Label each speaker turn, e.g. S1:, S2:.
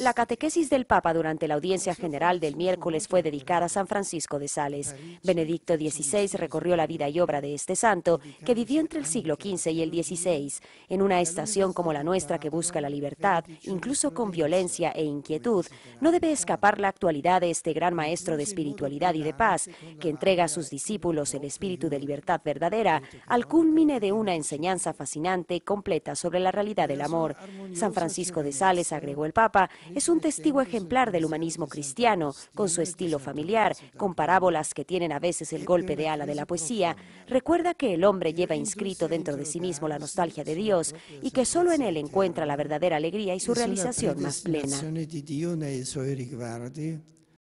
S1: La
S2: catequesis del Papa durante la audiencia general del miércoles fue dedicada a San Francisco de Sales. Benedicto XVI recorrió la vida y obra de este santo, que vivió entre el siglo XV y el XVI, en una estación como la nuestra que busca la libertad, incluso con violencia e inquietud. No debe escapar la actualidad de este gran maestro de espiritualidad y de paz, que entrega a sus discípulos el espíritu de libertad verdadera, al culmine de una enseñanza fascinante y completa sobre la realidad del amor. San Francisco de Sales, agregó el Papa, es un testigo ejemplar del humanismo cristiano, con su estilo familiar, con parábolas que tienen a veces el golpe de ala de la poesía. Recuerda que el hombre lleva inscrito dentro de sí mismo la nostalgia de Dios y que solo en él encuentra la verdadera alegría y su realización más plena.